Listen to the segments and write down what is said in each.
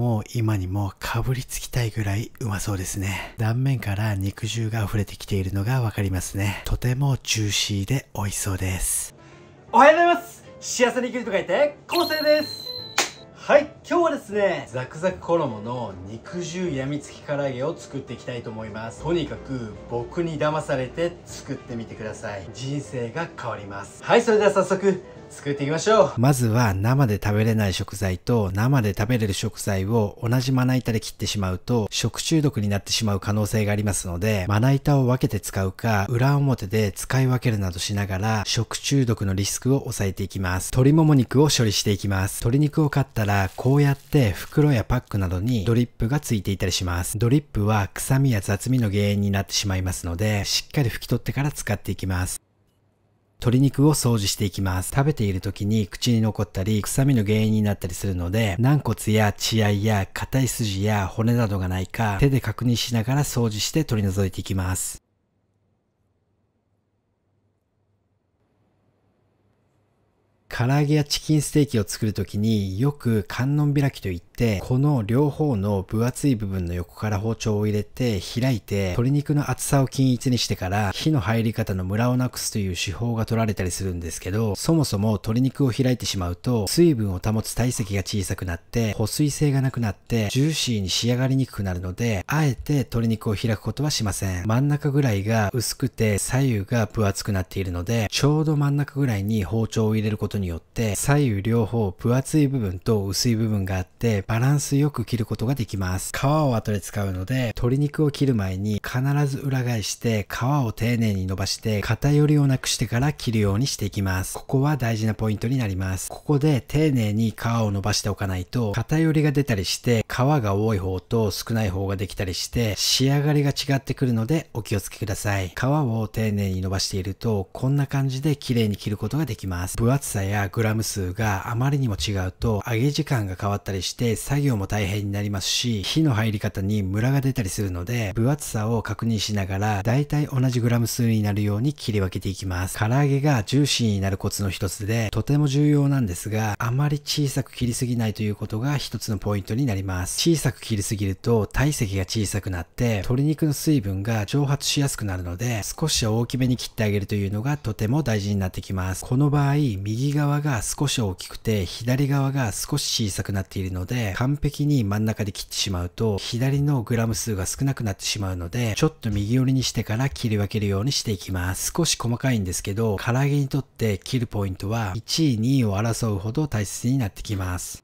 もう今にもかぶりつきたいぐらいうまそうですね。断面から肉汁が溢れてきているのがわかりますね。とてもジューシーで美味しそうです。おはようございます幸せに生きると書いて、昴生ですはい、今日はですね、ザクザク衣の肉汁やみつき唐揚げを作っていきたいと思います。とにかく僕に騙されて作ってみてください。人生が変わります。はい、それでは早速作っていきましょうまずは生で食べれない食材と生で食べれる食材を同じまな板で切ってしまうと食中毒になってしまう可能性がありますのでまな板を分けて使うか裏表で使い分けるなどしながら食中毒のリスクを抑えていきます鶏もも肉を処理していきます鶏肉を買ったらこうやって袋やパックなどにドリップがついていたりしますドリップは臭みや雑味の原因になってしまいますのでしっかり拭き取ってから使っていきます鶏肉を掃除していきます。食べている時に口に残ったり、臭みの原因になったりするので、軟骨や血合いや硬い筋や骨などがないか、手で確認しながら掃除して取り除いていきます。唐揚げやチキンステーキを作るときによく観音開きといって、この両方の分厚い部分の横から包丁を入れて開いて、鶏肉の厚さを均一にしてから火の入り方のムラをなくすという手法が取られたりするんですけど、そもそも鶏肉を開いてしまうと、水分を保つ体積が小さくなって、保水性がなくなって、ジューシーに仕上がりにくくなるので、あえて鶏肉を開くことはしません。真ん中ぐらいが薄くて左右が分厚くなっているので、ちょうど真ん中ぐらいに包丁を入れることにによって左右両方分厚い部分と薄い部分があってバランスよく切ることができます。皮を後で使うので鶏肉を切る前に必ず裏返して皮を丁寧に伸ばして偏りをなくしてから切るようにしていきます。ここは大事なポイントになります。ここで丁寧に皮を伸ばしておかないと偏りが出たりして皮が多い方と少ない方ができたりして仕上がりが違ってくるのでお気をつけください。皮を丁寧に伸ばしているとこんな感じで綺麗に切ることができます。分厚さややグラム数があまりにも違うと揚げ時間が変わったりして作業も大変になりますし火の入り方にムラが出たりするので分厚さを確認しながらだいたい同じグラム数になるように切り分けていきます唐揚げがジューシーになるコツの一つでとても重要なんですがあまり小さく切りすぎないということが一つのポイントになります小さく切りすぎると体積が小さくなって鶏肉の水分が蒸発しやすくなるので少し大きめに切ってあげるというのがとても大事になってきますこの場合右右側が少し大きくて、左側が少し小さくなっているので、完璧に真ん中で切ってしまうと、左のグラム数が少なくなってしまうので、ちょっと右寄りにしてから切り分けるようにしていきます。少し細かいんですけど、唐揚げにとって切るポイントは、1位、2位を争うほど大切になってきます。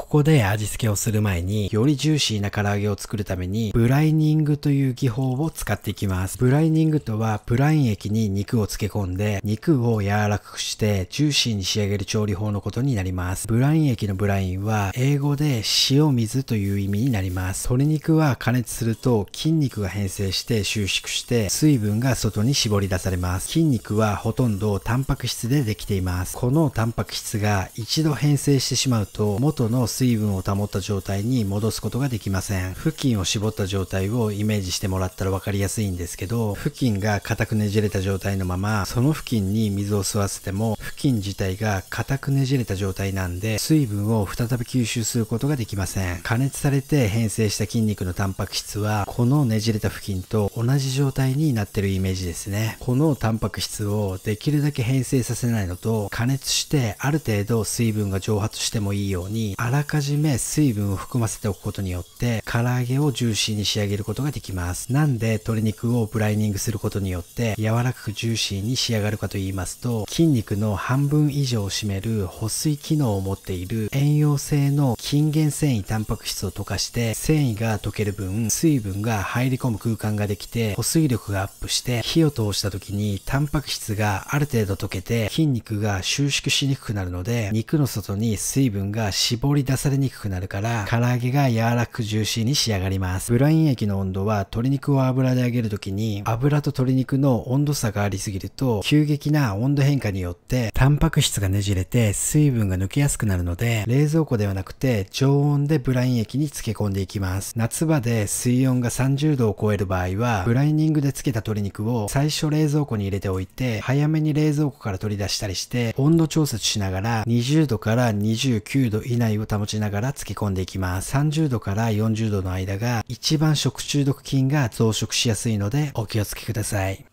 ここで味付けをする前に、よりジューシーな唐揚げを作るために、ブライニングという技法を使っていきます。ブライニングとは、ブライン液に肉を漬け込んで、肉を柔らかくして、ジューシーに仕上げる調理法のことになります。ブライン液のブラインは、英語で塩水という意味になります。鶏肉は加熱すると、筋肉が変性して収縮して、水分が外に絞り出されます。筋肉はほとんどタンパク質でできています。このタンパク質が一度変性してしまうと、元の水分を保った状態に戻すことができません。付近を絞った状態をイメージしてもらったら分かりやすいんですけど、付近が硬くねじれた状態のまま、その付近に水を吸わせても、付近自体が硬くねじれた状態なんで、水分を再び吸収することができません。加熱されて変性した筋肉のタンパク質は、このねじれた付近と同じ状態になってるイメージですね。このタンパク質をできるだけ変性させないのと、加熱してある程度水分が蒸発してもいいように、あららかじめ水分を含ませておくことによって唐揚げをジューシーに仕上げることができます。なんで鶏肉をブライニングすることによって柔らかくジューシーに仕上がるかと言いますと筋肉の半分以上を占める保水機能を持っている栄養性の筋原繊維タンパク質を溶かして繊維が溶ける分水分が入り込む空間ができて保水力がアップして火を通した時にタンパク質がある程度溶けて筋肉が収縮しにくくなるので肉の外に水分が絞りたされにくくなるから、唐揚げが柔らかくジューシーに仕上がります。ブライン液の温度は鶏肉を油で揚げるときに、油と鶏肉の温度差がありすぎると、急激な温度変化によって、タンパク質がねじれて水分が抜けやすくなるので、冷蔵庫ではなくて常温でブライン液に漬け込んでいきます。夏場で水温が30度を超える場合は、ブライニングで漬けた鶏肉を最初冷蔵庫に入れておいて、早めに冷蔵庫から取り出したりして、温度調節しながら20度から29度以内を保ちながら漬け込んでいきます。30度から40度の間が一番食中毒菌が増殖しやすいのでお気をつけください。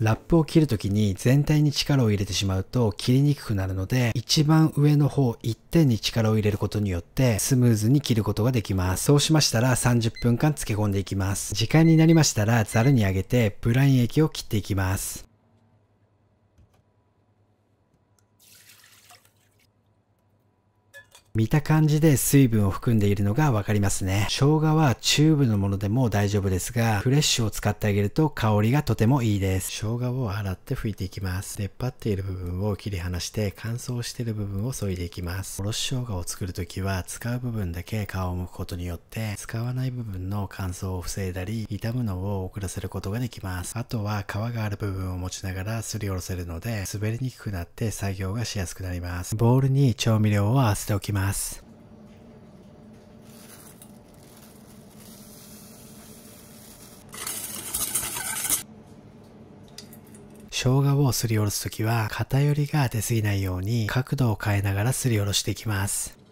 ラップを切るときに全体に力を入れてしまうと切りにくくなるので、一番上の方一点に力を入れることによってスムーズに切ることができます。そうしましたら30分間漬け込んでいきます。時間になりましたらザルにあげてブライン液を切っていきます。見た感じで水分を含んでいるのがわかりますね。生姜はチューブのものでも大丈夫ですが、フレッシュを使ってあげると香りがとてもいいです。生姜を洗って拭いていきます。出っ張っている部分を切り離して乾燥している部分を削いでいきます。おろし生姜を作るときは使う部分だけ皮を剥くことによって使わない部分の乾燥を防いだり、傷むのを遅らせることができます。あとは皮がある部分を持ちながらすりおろせるので、滑りにくくなって作業がしやすくなります。ボウルに調味料を合わせておきます。ます生姜をすりおろす時は偏りが出すぎないように角度を変えながらすりおろしていきます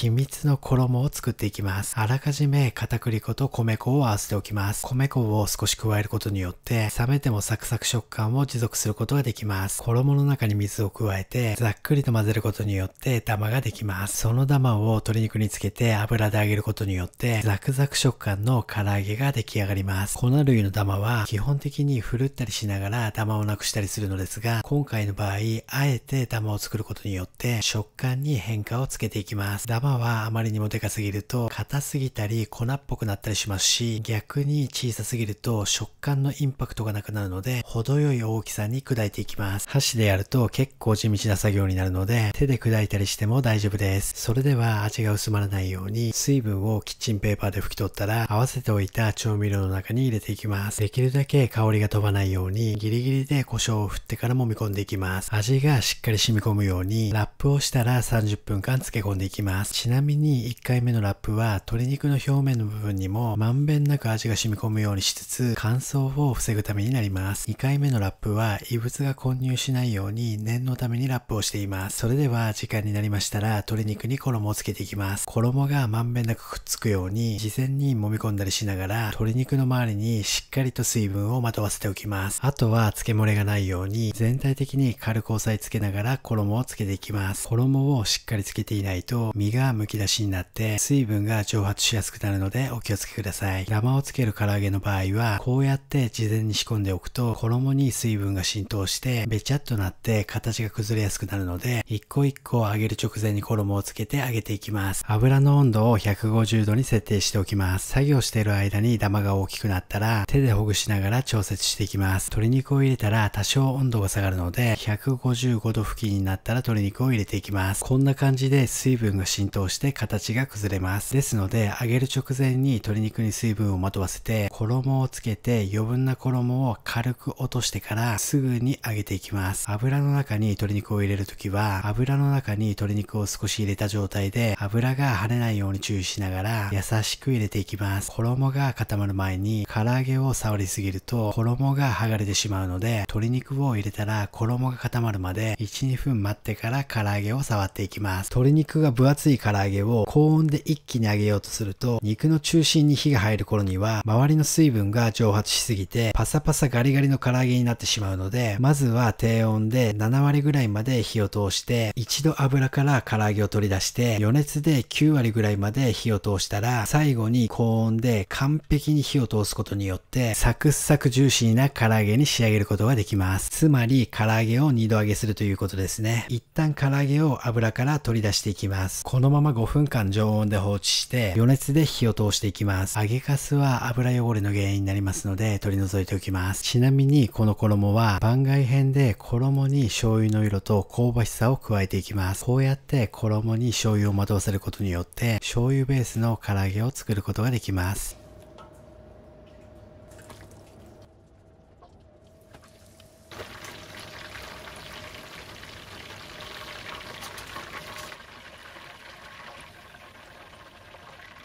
秘密の衣を作っていきます。あらかじめ片栗粉と米粉を合わせておきます。米粉を少し加えることによって、冷めてもサクサク食感を持続することができます。衣の中に水を加えて、ざっくりと混ぜることによってダマができます。そのダマを鶏肉につけて油で揚げることによって、ザクザク食感の唐揚げが出来上がります。粉類のダマは基本的にふるったりしながらダマをなくしたりするのですが、今回の場合、あえてダマを作ることによって食感に変化をつけていきます。ダマ頭はあまりにもでかすぎると硬すぎたり粉っぽくなったりしますし逆に小さすぎると食感のインパクトがなくなるので程よい大きさに砕いていきます箸でやると結構地道な作業になるので手で砕いたりしても大丈夫ですそれでは味が薄まらないように水分をキッチンペーパーで拭き取ったら合わせておいた調味料の中に入れていきますできるだけ香りが飛ばないようにギリギリで胡椒を振ってから揉み込んでいきます味がしっかり染み込むようにラップをしたら30分間漬け込んでいきますちなみに1回目のラップは鶏肉の表面の部分にもまんべんなく味が染み込むようにしつつ乾燥を防ぐためになります。2回目のラップは異物が混入しないように念のためにラップをしています。それでは時間になりましたら鶏肉に衣をつけていきます。衣がまんべんなくくっつくように事前に揉み込んだりしながら鶏肉の周りにしっかりと水分をまとわせておきます。あとは漬け漏れがないように全体的に軽く押さえつけながら衣をつけていきます。衣をしっかりつけていないと身ががむき出しになって水分が蒸発しやすくなるのでお気をつけください。ラマをつける唐揚げの場合はこうやって事前に仕込んでおくと衣に水分が浸透してべちゃっとなって形が崩れやすくなるので一個一個揚げる直前に衣をつけて揚げていきます。油の温度を150度に設定しておきます。作業している間にダマが大きくなったら手でほぐしながら調節していきます。鶏肉を入れたら多少温度が下がるので155度付近になったら鶏肉を入れていきます。こんな感じで水分が浸透通して形が崩れます。ですので、揚げる直前に鶏肉に水分をまとわせて、衣をつけて余分な衣を軽く落としてからすぐに揚げていきます。油の中に鶏肉を入れるときは、油の中に鶏肉を少し入れた状態で、油が跳ねないように注意しながら、優しく入れていきます。衣が固まる前に、唐揚げを触りすぎると、衣が剥がれてしまうので、鶏肉を入れたら衣が固まるまで、1、2分待ってから唐揚げを触っていきます。鶏肉が分厚い唐唐揚げを高温で一気に揚げようとすると、肉の中心に火が入る頃には、周りの水分が蒸発しすぎて、パサパサガリガリの唐揚げになってしまうので、まずは低温で7割ぐらいまで火を通して、一度油から唐揚げを取り出して、余熱で9割ぐらいまで火を通したら、最後に高温で完璧に火を通すことによって、サクッサクジューシーな唐揚げに仕上げることができます。つまり、唐揚げを2度揚げするということですね。一旦唐揚げを油から取り出していきます。こののまま5分間常温で放置して余熱で火を通していきます。揚げかすは油汚れの原因になりますので取り除いておきます。ちなみにこの衣は番外編で衣に醤油の色と香ばしさを加えていきます。こうやって衣に醤油をまとわせることによって醤油ベースの唐揚げを作ることができます。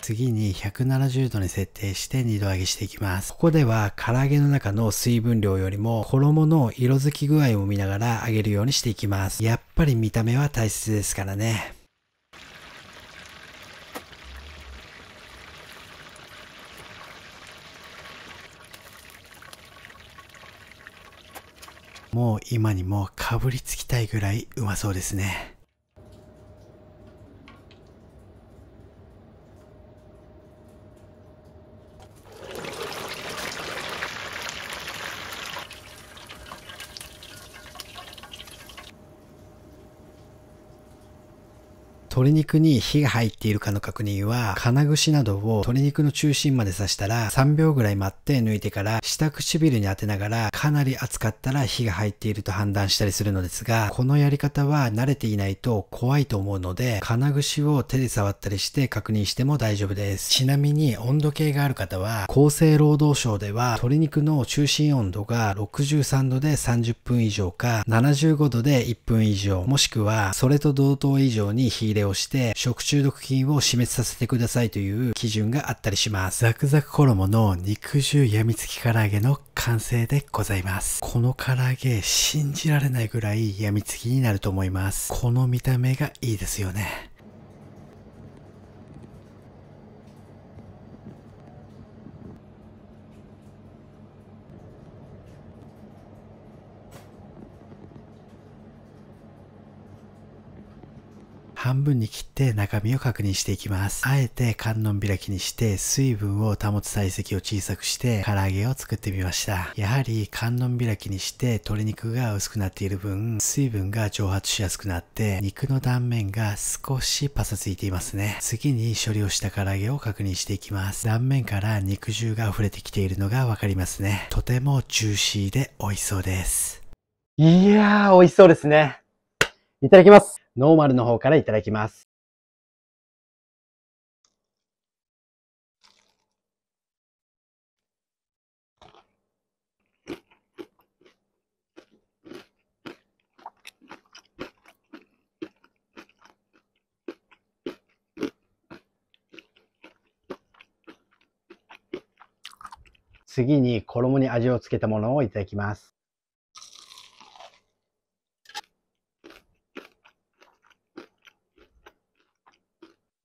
次に170度に設定して二度揚げしていきます。ここでは唐揚げの中の水分量よりも衣の色づき具合を見ながら揚げるようにしていきます。やっぱり見た目は大切ですからね。もう今にもかぶりつきたいぐらいうまそうですね。鶏肉に火が入っているかの確認は、金串などを鶏肉の中心まで刺したら3秒ぐらい待って抜いてから下唇に当てながらかなり熱かったら火が入っていると判断したりするのですが、このやり方は慣れていないと怖いと思うので、金串を手で触ったりして確認しても大丈夫です。ちなみに温度計がある方は、厚生労働省では鶏肉の中心温度が63度で30分以上か、75度で1分以上、もしくはそれと同等以上に火入れををして食中毒菌を死滅させてくださいという基準があったりします。ザクザク衣の肉汁やみつき唐揚げの完成でございます。この唐揚げ信じられないぐらいやみつきになると思います。この見た目がいいですよね。半分に切って中身を確認していきます。あえて観音開きにして水分を保つ体積を小さくして唐揚げを作ってみました。やはり観音開きにして鶏肉が薄くなっている分水分が蒸発しやすくなって肉の断面が少しパサついていますね。次に処理をした唐揚げを確認していきます。断面から肉汁が溢れてきているのがわかりますね。とてもジューシーで美味しそうです。いやー、美味しそうですね。いただきます。ノーマルの方からいただきます。次に衣に味をつけたものをいただきます。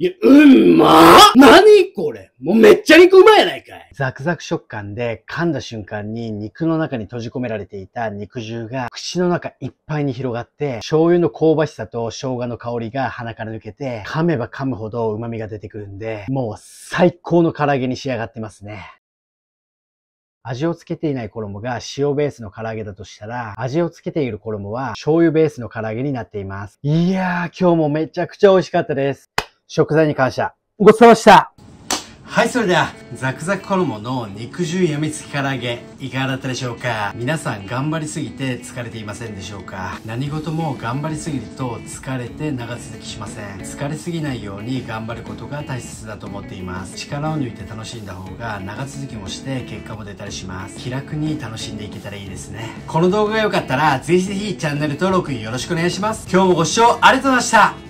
いや、うんまー何これもうめっちゃ肉うまいやないかいザクザク食感で噛んだ瞬間に肉の中に閉じ込められていた肉汁が口の中いっぱいに広がって醤油の香ばしさと生姜の香りが鼻から抜けて噛めば噛むほど旨味が出てくるんでもう最高の唐揚げに仕上がってますね。味をつけていない衣が塩ベースの唐揚げだとしたら、味をつけている衣は醤油ベースの唐揚げになっています。いやー、今日もめちゃくちゃ美味しかったです。食材に感謝。ごちそうさまでした。はい、それでは、ザクザク衣の肉汁やみつき唐揚げ、いかがだったでしょうか皆さん頑張りすぎて疲れていませんでしょうか何事も頑張りすぎると疲れて長続きしません。疲れすぎないように頑張ることが大切だと思っています。力を抜いて楽しんだ方が長続きもして結果も出たりします。気楽に楽しんでいけたらいいですね。この動画が良かったら、ぜひぜひチャンネル登録よろしくお願いします。今日もご視聴ありがとうございました